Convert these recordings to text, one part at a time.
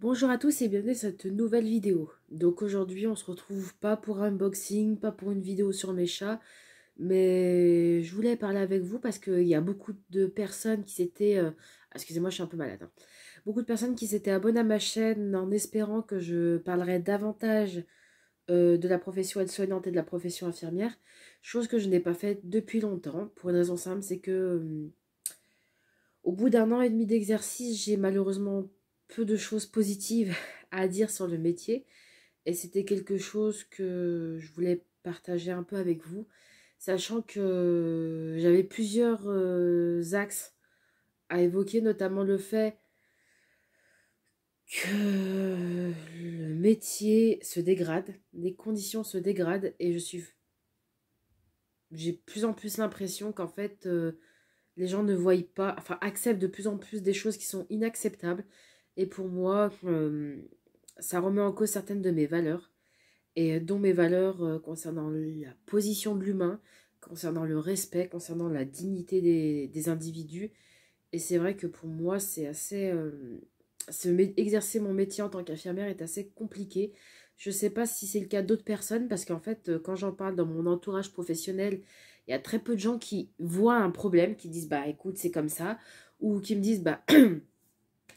Bonjour à tous et bienvenue dans cette nouvelle vidéo. Donc aujourd'hui on se retrouve pas pour un unboxing, pas pour une vidéo sur mes chats, mais je voulais parler avec vous parce qu'il y a beaucoup de personnes qui s'étaient... Euh, excusez-moi je suis un peu malade. Hein. beaucoup de personnes qui s'étaient abonnées à ma chaîne en espérant que je parlerais davantage euh, de la profession aide-soignante et de la profession infirmière, chose que je n'ai pas faite depuis longtemps, pour une raison simple, c'est que... Euh, au bout d'un an et demi d'exercice, j'ai malheureusement peu de choses positives à dire sur le métier. Et c'était quelque chose que je voulais partager un peu avec vous, sachant que j'avais plusieurs euh, axes à évoquer, notamment le fait que le métier se dégrade, les conditions se dégradent et je suis j'ai plus en plus l'impression qu'en fait euh, les gens ne voient pas enfin acceptent de plus en plus des choses qui sont inacceptables et pour moi, euh, ça remet en cause certaines de mes valeurs, et euh, dont mes valeurs euh, concernant la position de l'humain, concernant le respect, concernant la dignité des, des individus. Et c'est vrai que pour moi, c'est assez... exercer mon métier en tant qu'infirmière est assez compliqué. Je ne sais pas si c'est le cas d'autres personnes, parce qu'en fait, quand j'en parle dans mon entourage professionnel, il y a très peu de gens qui voient un problème, qui disent, bah écoute, c'est comme ça, ou qui me disent, bah...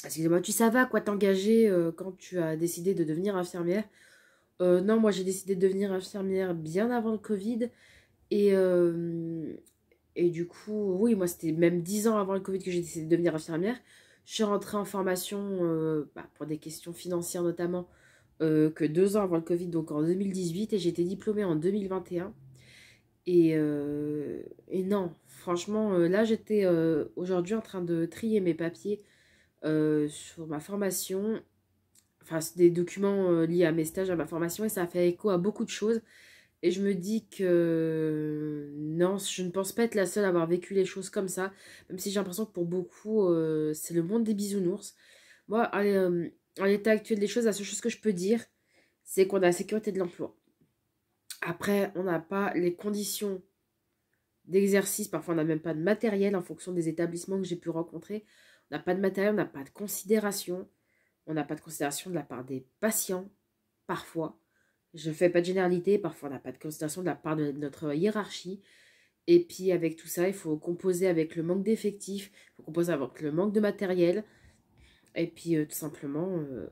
Excusez-moi, tu savais à quoi t'engager euh, quand tu as décidé de devenir infirmière euh, Non, moi j'ai décidé de devenir infirmière bien avant le Covid. Et, euh, et du coup, oui, moi c'était même 10 ans avant le Covid que j'ai décidé de devenir infirmière. Je suis rentrée en formation bah, pour des questions financières notamment que deux ans avant le Covid, donc en 2018, et j'ai été diplômée en 2021. Et, et non, franchement, là j'étais aujourd'hui en train de trier mes papiers euh, sur ma formation, enfin des documents euh, liés à mes stages, à ma formation, et ça a fait écho à beaucoup de choses. Et je me dis que non, je ne pense pas être la seule à avoir vécu les choses comme ça, même si j'ai l'impression que pour beaucoup, euh, c'est le monde des bisounours. Moi, en l'état actuel des choses, la seule chose que je peux dire, c'est qu'on a la sécurité de l'emploi. Après, on n'a pas les conditions d'exercice, parfois on n'a même pas de matériel en fonction des établissements que j'ai pu rencontrer n'a pas de matériel, on n'a pas de considération. On n'a pas de considération de la part des patients, parfois. Je ne fais pas de généralité, parfois on n'a pas de considération de la part de notre hiérarchie. Et puis avec tout ça, il faut composer avec le manque d'effectifs, il faut composer avec le manque de matériel. Et puis euh, tout simplement, euh,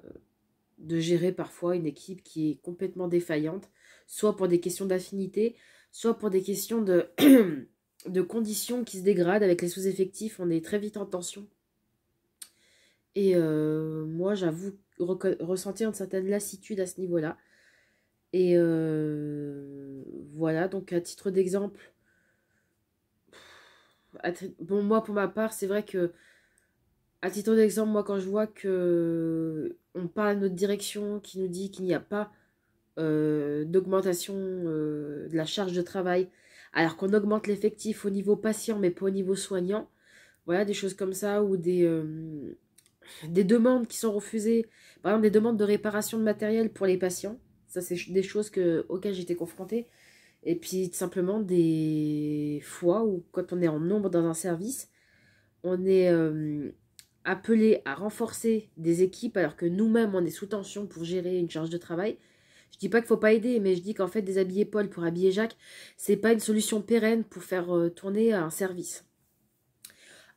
de gérer parfois une équipe qui est complètement défaillante, soit pour des questions d'affinité, soit pour des questions de, de conditions qui se dégradent avec les sous-effectifs. On est très vite en tension. Et euh, moi, j'avoue ressentir une certaine lassitude à ce niveau-là. Et euh, voilà, donc à titre d'exemple, bon, moi pour ma part, c'est vrai que, à titre d'exemple, moi quand je vois que on parle à notre direction qui nous dit qu'il n'y a pas euh, d'augmentation de la charge de travail, alors qu'on augmente l'effectif au niveau patient mais pas au niveau soignant, voilà, des choses comme ça ou des des demandes qui sont refusées, par exemple des demandes de réparation de matériel pour les patients. Ça, c'est des choses auxquelles j'étais confrontée. Et puis, tout simplement, des fois où, quand on est en nombre dans un service, on est euh, appelé à renforcer des équipes alors que nous-mêmes, on est sous tension pour gérer une charge de travail. Je dis pas qu'il faut pas aider, mais je dis qu'en fait, déshabiller Paul pour habiller Jacques, ce n'est pas une solution pérenne pour faire euh, tourner un service.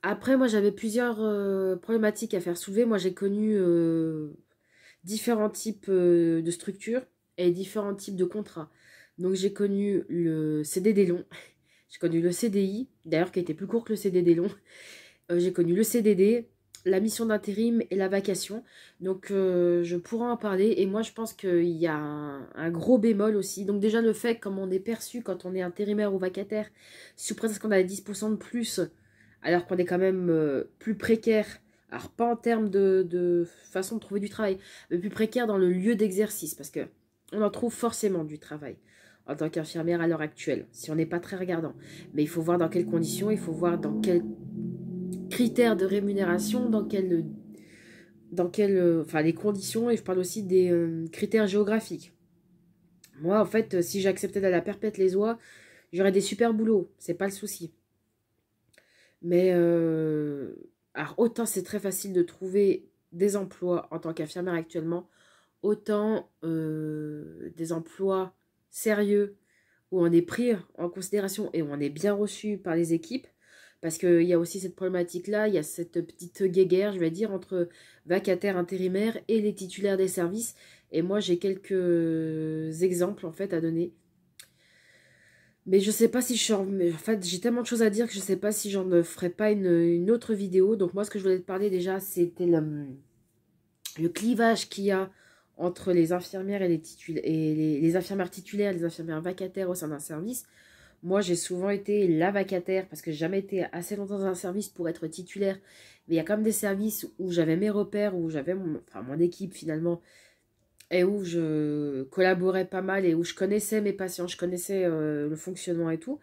Après, moi, j'avais plusieurs euh, problématiques à faire soulever. Moi, j'ai connu euh, différents types euh, de structures et différents types de contrats. Donc, j'ai connu le CDD long, j'ai connu le CDI, d'ailleurs qui était plus court que le CDD long. j'ai connu le CDD, la mission d'intérim et la vacation. Donc, je pourrais en parler. Et moi, je pense qu'il y a un, gros bémol aussi. Donc, déjà, le fait, comme on est perçu quand on est intérimaire ou vacataire, sous presque qu'on a 10% de plus alors qu'on est quand même euh, plus précaire, alors pas en termes de, façon de trouver du travail, mais plus précaire dans le lieu d'exercice, parce que on en trouve forcément du travail en tant qu'infirmière à l'heure actuelle, si on n'est pas très regardant. Mais il faut voir dans quelles conditions, il faut voir dans quels critères de rémunération, dans quelles dans euh, enfin les conditions, et je parle aussi des euh, critères géographiques. Moi, en fait, si j'acceptais d'aller à la perpète les oies, j'aurais des super boulots, c'est pas le souci. Mais euh, alors autant c'est très facile de trouver des emplois en tant qu'infirmière actuellement, autant euh, des emplois sérieux où on est pris en considération et où on est bien reçu par les équipes. Parce qu'il y a aussi cette problématique-là, il y a cette petite guéguerre, je vais dire, entre vacataires intérimaires et les titulaires des services. Et moi, j'ai quelques exemples, en fait, à donner mais je sais pas si je... suis en fait, j'ai tellement de choses à dire que je sais pas si j'en ferai pas une, autre vidéo. Donc moi, ce que je voulais te parler déjà, c'était le, clivage qu'il y a entre les infirmières et les, titulaires et les, infirmières titulaires les infirmières vacataires au sein d'un service. Moi, j'ai souvent été la vacataire parce que j'ai jamais été assez longtemps dans un service pour être titulaire. Mais il y a quand même des services où j'avais mes repères, où j'avais enfin, mon équipe finalement et où je collaborais pas mal et où je connaissais mes patients, je connaissais euh, le fonctionnement et tout.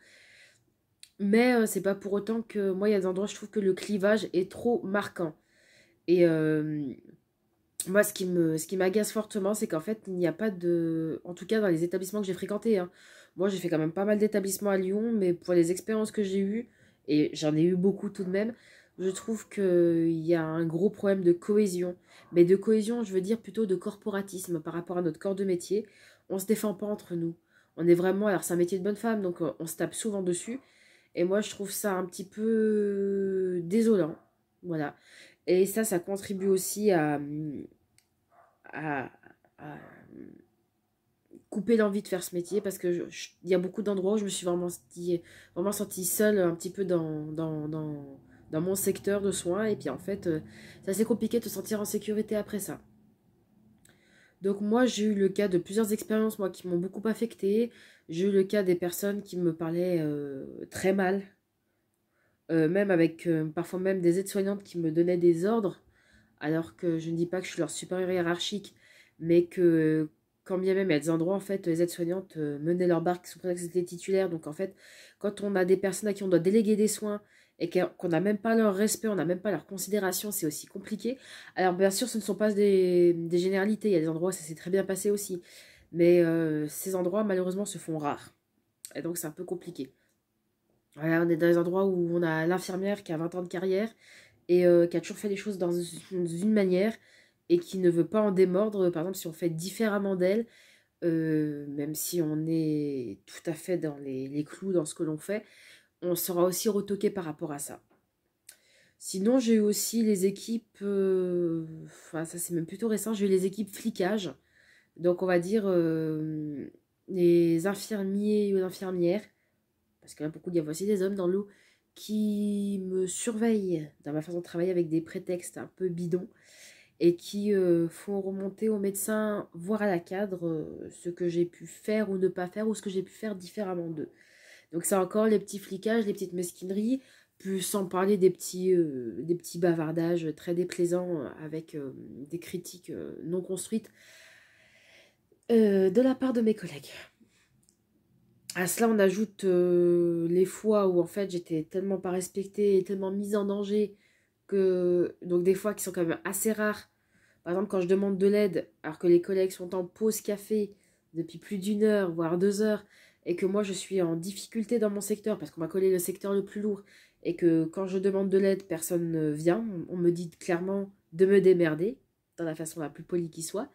Mais euh, c'est pas pour autant que moi, il y a des endroits, où je trouve que le clivage est trop marquant. Et euh, moi, ce qui me, ce m'agace fortement, c'est qu'en fait, il n'y a pas de, en tout cas dans les établissements que j'ai fréquentés. Hein. Moi, j'ai fait quand même pas mal d'établissements à Lyon, mais pour les expériences que j'ai eues, et j'en ai eu beaucoup tout de même, je trouve qu'il y a un gros problème de cohésion. Mais de cohésion, je veux dire plutôt de corporatisme par rapport à notre corps de métier. On ne se défend pas entre nous. On est vraiment. Alors, c'est un métier de bonne femme, donc euh, on se tape souvent dessus. Et moi, je trouve ça un petit peu désolant. Voilà. Et ça, ça contribue aussi à, couper l'envie de faire ce métier parce que il y a beaucoup d'endroits où je me suis vraiment, vraiment sentie seule un petit peu dans, dans dans mon secteur de soins. Et puis en fait, euh, c'est assez compliqué de se sentir en sécurité après ça. Donc moi, j'ai eu le cas de plusieurs expériences, moi, qui m'ont beaucoup affecté. J'ai eu le cas des personnes qui me parlaient euh, très mal. Euh, même avec, parfois même des aides-soignantes qui me donnaient des ordres. Alors que je ne dis pas que je suis leur supérieure hiérarchique. Mais que, quand bien même, il y a des endroits, en fait, les aides-soignantes menaient leur barque sous prétexte que c'était titulaire. Donc en fait, quand on a des personnes à qui on doit déléguer des soins et qu'on n'a même pas leur respect, on n'a même pas leur considération, c'est aussi compliqué. Alors bien sûr, ce ne sont pas des, généralités, il y a des endroits où ça s'est très bien passé aussi, mais euh, ces endroits malheureusement se font rares, et donc c'est un peu compliqué. on est dans des endroits où on a l'infirmière qui a 20 ans de carrière et euh, qui a toujours fait les choses dans une, manière et qui ne veut pas en démordre, par exemple si on fait différemment d'elle, euh, même si on est tout à fait dans les clous dans ce que l'on fait, on sera aussi retoqué par rapport à ça. Sinon, j'ai eu aussi les équipes, euh, enfin ça c'est même plutôt récent, j'ai eu les équipes flicage. Donc on va dire euh, les infirmiers ou infirmières, parce qu'il y a beaucoup, il y a aussi des hommes dans l'eau, qui me surveillent dans ma façon de travailler avec des prétextes un peu bidons et qui euh, font remonter au médecin, voire à la cadre, ce que j'ai pu faire ou ne pas faire ou ce que j'ai pu faire différemment d'eux. Donc c'est encore les petits flicages, les petites mesquineries, plus sans parler des petits, euh, des petits bavardages très déplaisants avec euh, des critiques euh, non construites de la part de mes collègues. À cela, on ajoute les fois où en fait j'étais tellement pas respectée et tellement mise en danger que donc des fois qui sont quand même assez rares. Par exemple, quand je demande de l'aide alors que les collègues sont en pause café depuis plus d'une heure voire deux heures et que moi je suis en difficulté dans mon secteur parce qu'on m'a collé le secteur le plus lourd et que quand je demande de l'aide, personne ne vient, on me dit clairement de me démerder dans la façon la plus polie qui soit.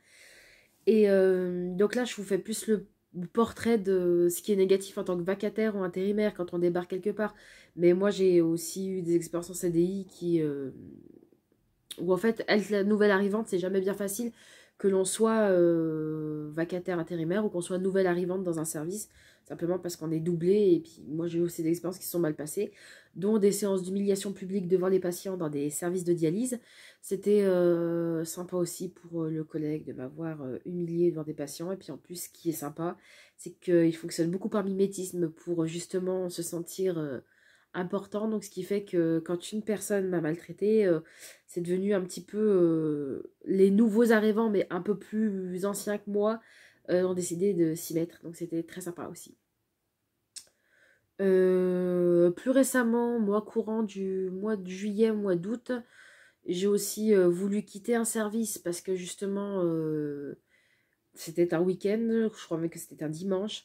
Et euh, donc là, je vous fais plus le portrait de ce qui est négatif en tant que vacataire ou intérimaire quand on débarque quelque part. Mais moi, j'ai aussi eu des expériences en CDI qui. Euh, où en fait, être la nouvelle arrivante, c'est jamais bien facile que l'on soit euh, vacataire intérimaire ou qu'on soit nouvelle arrivante dans un service, simplement parce qu'on est doublé. Et puis moi j'ai aussi des expériences qui sont mal passées, dont des séances d'humiliation publique devant les patients dans des services de dialyse. C'était euh, sympa aussi pour euh, le collègue de m'avoir humiliée humilié devant des patients. Et puis en plus ce qui est sympa, c'est qu'il fonctionne beaucoup par mimétisme pour justement se sentir important. Donc, ce qui fait que quand une personne m'a maltraité, euh, c'est devenu un petit peu euh, les nouveaux arrivants, mais un peu plus anciens que moi, euh, ont décidé de s'y mettre. Donc, c'était très sympa aussi. plus récemment, mois courant du mois de juillet, mois d'août, j'ai aussi voulu quitter un service parce que justement, c'était un week-end, je crois même que c'était un dimanche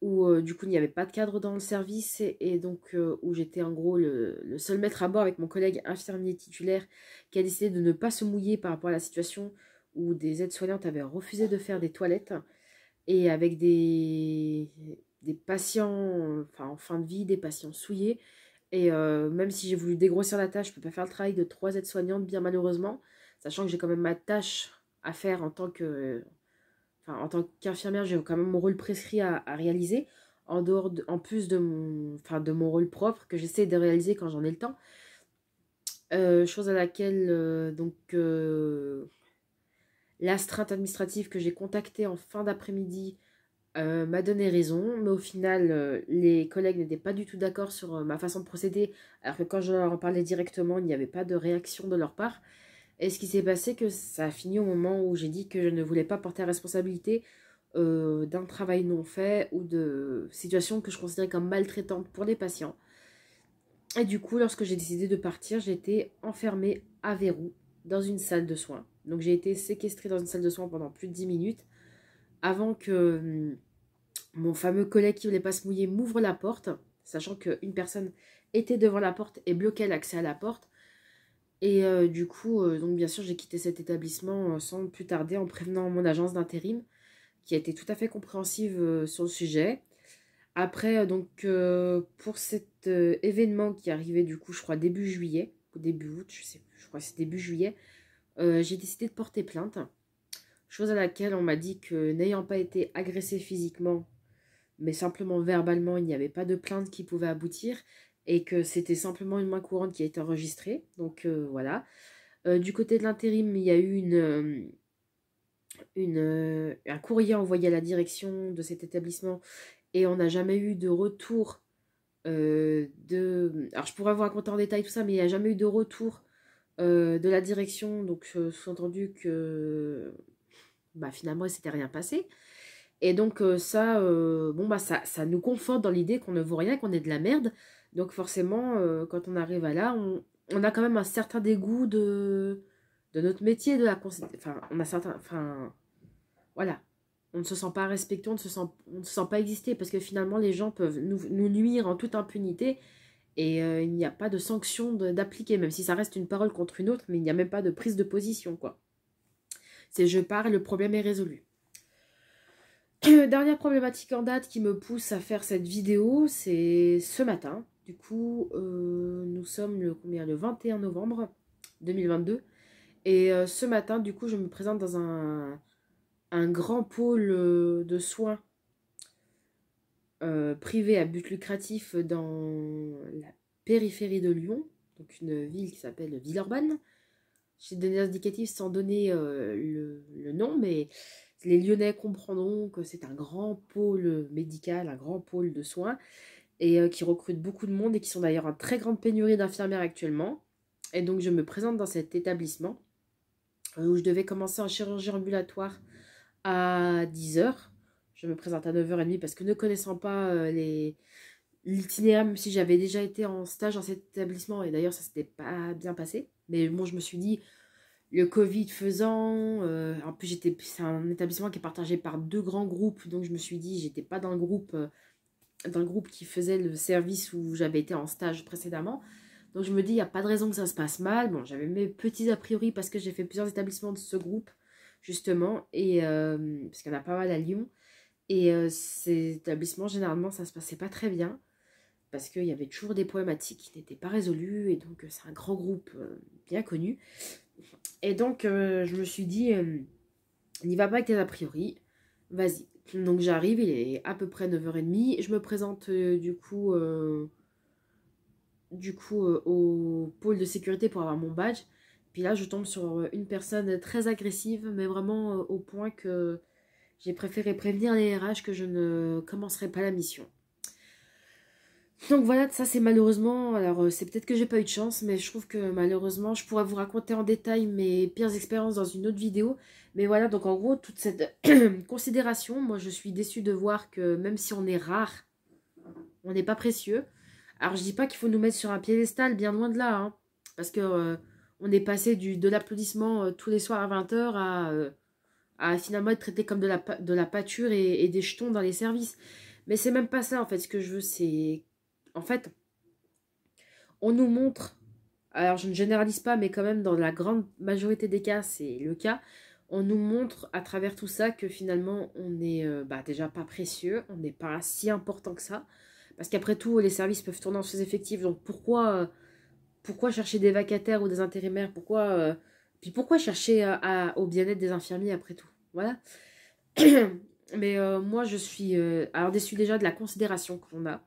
où euh, du coup il n'y avait pas de cadre dans le service et, donc euh, où j'étais en gros le, seul maître à bord avec mon collègue infirmier titulaire qui a décidé de ne pas se mouiller par rapport à la situation où des aides-soignantes avaient refusé de faire des toilettes et avec des, patients en fin de vie, des patients souillés. Et euh, même si j'ai voulu dégrossir la tâche, je ne peux pas faire le travail de trois aides-soignantes bien malheureusement, sachant que j'ai quand même ma tâche à faire en tant que, en tant qu'infirmière, j'ai quand même mon rôle prescrit à, réaliser, en, dehors en plus de mon, de mon rôle propre que j'essaie de réaliser quand j'en ai le temps. Euh, chose à laquelle euh, donc euh, l'astreinte administrative que j'ai contactée en fin d'après-midi m'a donné raison, mais au final les collègues n'étaient pas du tout d'accord sur ma façon de procéder, alors que quand je leur en parlais directement, il n'y avait pas de réaction de leur part. Et ce qui s'est passé, que ça a fini au moment où j'ai dit que je ne voulais pas porter la responsabilité euh, d'un travail non fait ou de situations que je considérais comme maltraitantes pour les patients. Et du coup, lorsque j'ai décidé de partir, j'ai été enfermée à verrou dans une salle de soins. Donc j'ai été séquestrée dans une salle de soins pendant plus de 10 minutes avant que hmm, mon fameux collègue qui voulait pas se mouiller m'ouvre la porte, sachant qu'une personne était devant la porte et bloquait l'accès à la porte. Et euh, du coup, euh, donc bien sûr, j'ai quitté cet établissement euh, sans plus tarder en prévenant mon agence d'intérim, qui a été tout à fait compréhensive sur le sujet. Après, donc, pour cet événement qui arrivait, du coup, je crois, début juillet, ou début août, je sais je crois que c'est début juillet, j'ai décidé de porter plainte. Chose à laquelle on m'a dit que, n'ayant pas été agressée physiquement, mais simplement verbalement, il n'y avait pas de plainte qui pouvait aboutir et que c'était simplement une main courante qui a été enregistrée. Donc euh, voilà. Euh, du côté de l'intérim, il y a eu euh, un courrier envoyé à la direction de cet établissement et on n'a jamais eu de retour de... Alors je pourrais vous raconter en détail tout ça, mais il n'y a jamais eu de retour de la direction, donc sous-entendu que bah, finalement il ne s'était rien passé. Et donc euh, ça, euh, bon bah ça, ça nous conforte dans l'idée qu'on ne vaut rien, qu'on est de la merde. Donc forcément, euh, quand on arrive à là, on, a quand même un certain dégoût de, notre métier, de la enfin on a certains, enfin voilà, on ne se sent pas respecté, on ne se sent, on sent pas exister parce que finalement les gens peuvent nous, nuire en toute impunité et il n'y a pas de sanction d'appliquer, même si ça reste une parole contre une autre, mais il n'y a même pas de prise de position quoi. C'est je pars le problème est résolu. Euh, dernière problématique en date qui me pousse à faire cette vidéo, c'est ce matin. Du coup, euh, nous sommes le, 21 novembre 2022. Et euh, ce matin, du coup, je me présente dans un, un grand pôle de soins privé à but lucratif dans la périphérie de Lyon, donc une ville qui s'appelle Villeurbanne. J'ai donné l'indicatif sans donner le, nom, mais les Lyonnais comprendront que c'est un grand pôle médical, un grand pôle de soins, et euh, qui recrute beaucoup de monde et qui sont d'ailleurs en très grande pénurie d'infirmières actuellement. Et donc je me présente dans cet établissement euh, où je devais commencer en chirurgie ambulatoire à 10h. Je me présente à 9h30 parce que ne connaissant pas euh, les l'itinéraire, même si j'avais déjà été en stage dans cet établissement, et d'ailleurs ça s'était pas bien passé, mais bon je me suis dit le Covid faisant, euh, en plus j'étais, c'est un établissement qui est partagé par deux grands groupes, donc je me suis dit j'étais pas dans le groupe, euh, dans le groupe qui faisait le service où j'avais été en stage précédemment, donc je me dis il n'y a pas de raison que ça se passe mal. Bon j'avais mes petits a priori parce que j'ai fait plusieurs établissements de ce groupe justement et euh, parce qu'il y en a pas mal à Lyon et ces établissements généralement ça se passait pas très bien parce qu'il y avait toujours des problématiques qui n'étaient pas résolues et donc c'est un grand groupe bien connu et donc, euh, je me suis dit, il euh, n'y va pas avec tes a priori, vas-y. Donc, j'arrive, il est à peu près 9h30. Je me présente euh, du coup, du coup au pôle de sécurité pour avoir mon badge. Puis là, je tombe sur une personne très agressive, mais vraiment au point que j'ai préféré prévenir les RH que je ne commencerai pas la mission. Donc voilà, ça c'est malheureusement, alors euh, c'est peut-être que j'ai pas eu de chance, mais je trouve que malheureusement, je pourrais vous raconter en détail mes pires expériences dans une autre vidéo. Mais voilà, donc en gros, toute cette considération, moi je suis déçue de voir que même si on est rare, on n'est pas précieux. Alors je dis pas qu'il faut nous mettre sur un piédestal, bien loin de là, hein, parce que euh, on est passé du, de l'applaudissement euh, tous les soirs à 20h à, finalement être traité comme de la, de la pâture et, et des jetons dans les services. Mais c'est même pas ça en fait, ce que je veux c'est en fait, on nous montre, alors je ne généralise pas, mais quand même dans la grande majorité des cas, c'est le cas, on nous montre à travers tout ça que finalement on n'est euh, bah, déjà pas précieux, on n'est pas si important que ça, parce qu'après tout, les services peuvent tourner en sous effectifs, donc pourquoi, euh, pourquoi chercher des vacataires ou des intérimaires Pourquoi euh, puis pourquoi chercher au bien-être des infirmiers après tout Voilà. Mais moi, je suis alors déçue déjà de la considération qu'on a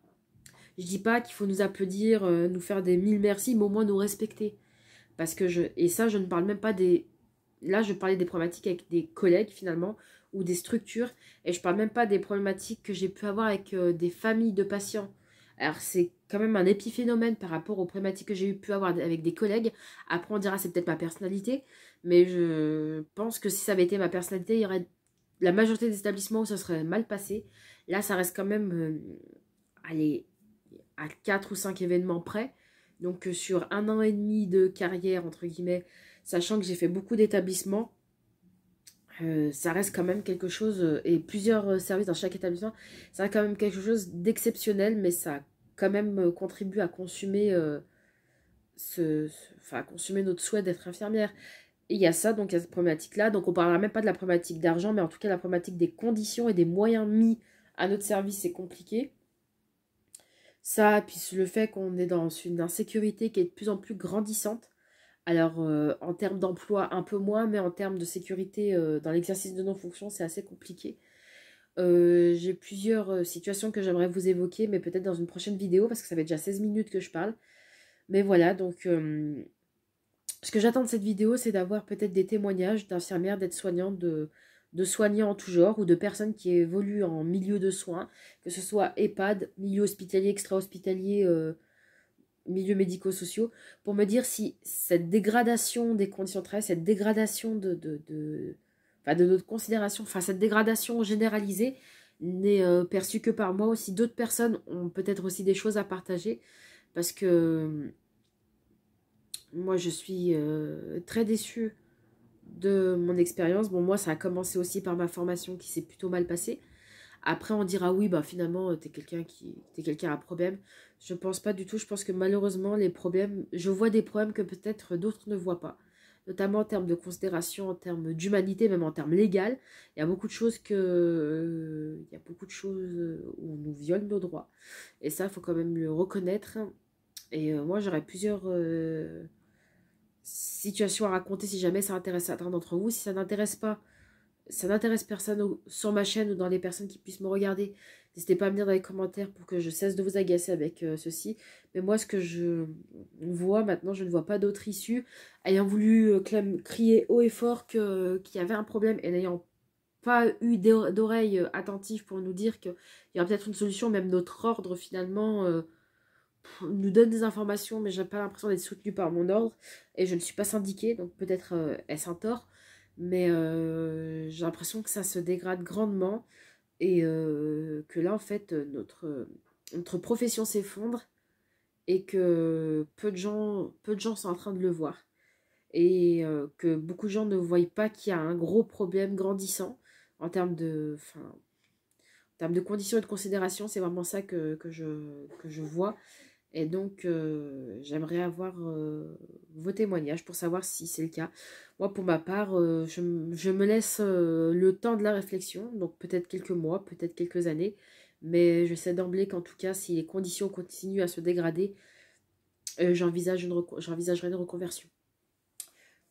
je dis pas qu'il faut nous applaudir, euh, nous faire des mille merci, mais au moins nous respecter. Parce que je. Et ça, je ne parle même pas des. Là, je parlais des problématiques avec des collègues finalement, ou des structures, et je parle même pas des problématiques que j'ai pu avoir avec euh, des familles de patients. Alors c'est quand même un épiphénomène par rapport aux problématiques que j'ai pu avoir avec des collègues. Après on dira c'est peut-être ma personnalité, mais je pense que si ça avait été ma personnalité, il y aurait la majorité des établissements où ça serait mal passé. Là ça reste quand même, euh, allez, à 4 ou 5 événements près. Donc euh, sur un an et demi de carrière, entre guillemets, sachant que j'ai fait beaucoup d'établissements, euh, ça reste quand même quelque chose, euh, et plusieurs services dans chaque établissement, ça reste quand même quelque chose d'exceptionnel, mais ça quand même contribue à consumer, ce, enfin, consumer notre souhait d'être infirmière. Et il y a ça, donc il y a cette problématique-là. Donc on ne parlera même pas de la problématique d'argent, mais en tout cas la problématique des conditions et des moyens mis à notre service, c'est compliqué. Ça, puis le fait qu'on est dans une insécurité qui est de plus en plus grandissante. Alors, euh, en termes d'emploi, un peu moins, mais en termes de sécurité euh, dans l'exercice de nos fonctions, c'est assez compliqué. Euh, j'ai plusieurs situations que j'aimerais vous évoquer, mais peut-être dans une prochaine vidéo, parce que ça fait déjà 16 minutes que je parle. Mais voilà, donc, ce que j'attends de cette vidéo, c'est d'avoir peut-être des témoignages d'infirmières, d'aides-soignantes, de, de soignants en tout genre ou de personnes qui évoluent en milieu de soins, que ce soit EHPAD, milieu hospitalier, extra-hospitalier, euh, milieu médico-sociaux, pour me dire si cette dégradation des conditions de travail, cette dégradation de, notre considération, enfin cette dégradation généralisée n'est euh, perçue que par moi aussi. D'autres personnes ont peut-être aussi des choses à partager parce que euh, moi je suis très déçue de mon expérience. Bon, moi, ça a commencé aussi par ma formation qui s'est plutôt mal passée. Après, on dira oui, bah finalement, euh, t'es quelqu'un qui t'es quelqu'un à problème. Je ne pense pas du tout. Je pense que malheureusement, les problèmes, je vois des problèmes que peut-être d'autres ne voient pas, notamment en termes de considération, en termes d'humanité, même en termes légal. Il y a beaucoup de choses que, euh, il y a beaucoup de choses euh, où on nous viole nos droits. Et ça, faut quand même le reconnaître. Et moi, j'aurais plusieurs situation à raconter si jamais ça intéresse certains d'entre vous. Si ça n'intéresse pas, ça n'intéresse personne sur ma chaîne ou dans les personnes qui puissent me regarder, n'hésitez pas à me dire dans les commentaires pour que je cesse de vous agacer avec euh, ceci. Mais moi, ce que je vois maintenant, je ne vois pas d'autre issue. Ayant voulu euh, crier haut et fort qu'il y avait un problème et n'ayant pas eu d'oreilles euh, attentive pour nous dire qu'il y aura peut-être une solution, même notre ordre finalement nous donne des informations, mais j'ai pas l'impression d'être soutenue par mon ordre. Et je ne suis pas syndiquée, donc peut-être elle euh, est-ce un tort. Mais euh, j'ai l'impression que ça se dégrade grandement. Et euh, que là, en fait, notre, notre profession s'effondre. Et que peu de, gens, peu de gens sont en train de le voir. Et que beaucoup de gens ne voient pas qu'il y a un gros problème grandissant en termes de. en termes de conditions et de considération, c'est vraiment ça que, que, je, que je vois. Et donc, euh, j'aimerais avoir euh, vos témoignages pour savoir si c'est le cas. Moi, pour ma part, euh, je, me laisse le temps de la réflexion, donc peut-être quelques mois, peut-être quelques années, mais je sais d'emblée qu'en tout cas, si les conditions continuent à se dégrader, j'envisage j'envisagerai une reconversion.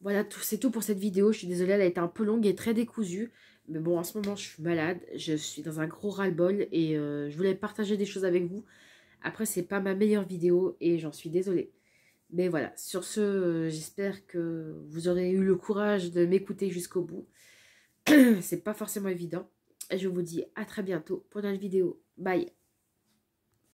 Voilà, c'est tout pour cette vidéo. Je suis désolée, elle a été un peu longue et très décousue. Mais bon, en ce moment, je suis malade. Je suis dans un gros ras-le-bol et je voulais partager des choses avec vous. Après, c'est pas ma meilleure vidéo et j'en suis désolée. Mais voilà, sur ce, euh, j'espère que vous aurez eu le courage de m'écouter jusqu'au bout. c'est pas forcément évident. je vous dis à très bientôt pour une autre vidéo. Bye